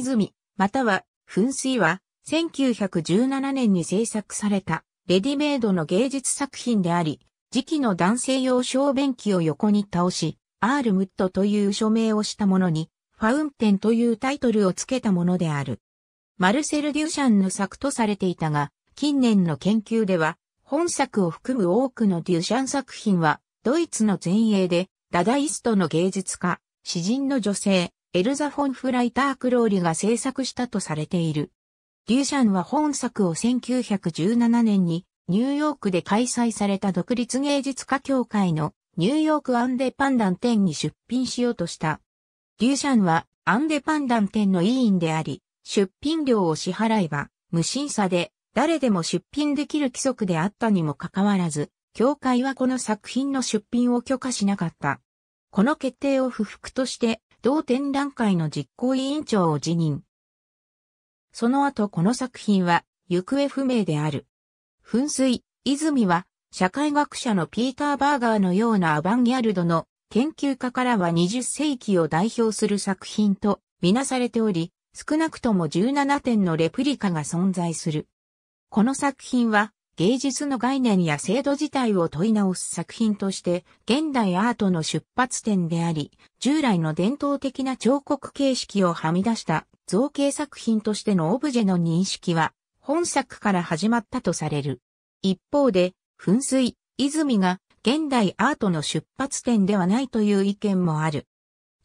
泉、または噴水は1917年に制作されたレディメイドの芸術作品であり、時期の男性用小便器を横に倒し、アールムットという署名をしたものに、ファウンテンというタイトルを付けたものである。マルセル・デュシャンの作とされていたが、近年の研究では、本作を含む多くのデュシャン作品は、ドイツの前衛で、ダダイストの芸術家、詩人の女性、エルザ・フォン・フライター・クローリが制作したとされている。デューシャンは本作を1917年にニューヨークで開催された独立芸術家協会のニューヨークアンデパンダン展に出品しようとした。デューシャンはアンデパンダン展の委員であり、出品料を支払えば無審査で誰でも出品できる規則であったにもかかわらず、協会はこの作品の出品を許可しなかった。この決定を不服として同展覧会の実行委員長を辞任。その後この作品は行方不明である。噴水、泉は社会学者のピーター・バーガーのようなアバンギャルドの研究家からは20世紀を代表する作品とみなされており、少なくとも17点のレプリカが存在する。この作品は芸術の概念や制度自体を問い直す作品として、現代アートの出発点であり、従来の伝統的な彫刻形式をはみ出した造形作品としてのオブジェの認識は、本作から始まったとされる。一方で、噴水、泉が現代アートの出発点ではないという意見もある。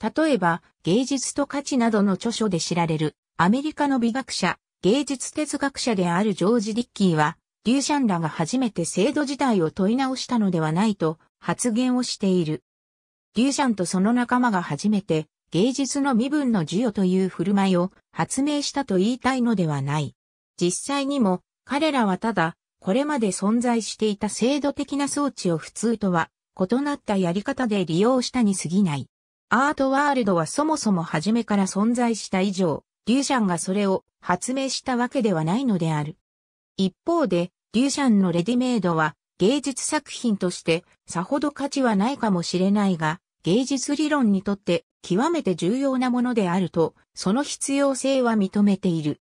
例えば、芸術と価値などの著書で知られる、アメリカの美学者、芸術哲学者であるジョージ・ディッキーは、リューシャンらが初めて制度自体を問い直したのではないと発言をしている。リューシャンとその仲間が初めて芸術の身分の授与という振る舞いを発明したと言いたいのではない。実際にも彼らはただこれまで存在していた制度的な装置を普通とは異なったやり方で利用したに過ぎない。アートワールドはそもそも初めから存在した以上、リューシャンがそれを発明したわけではないのである。一方で、リューシャンのレディメイドは芸術作品としてさほど価値はないかもしれないが、芸術理論にとって極めて重要なものであると、その必要性は認めている。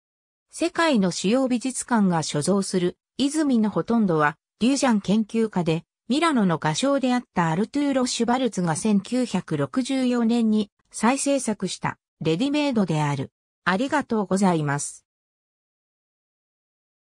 世界の主要美術館が所蔵する泉のほとんどは、リュージャン研究家で、ミラノの画商であったアルトゥーロ・シュバルツが1964年に再制作したレディメイドである。ありがとうございます。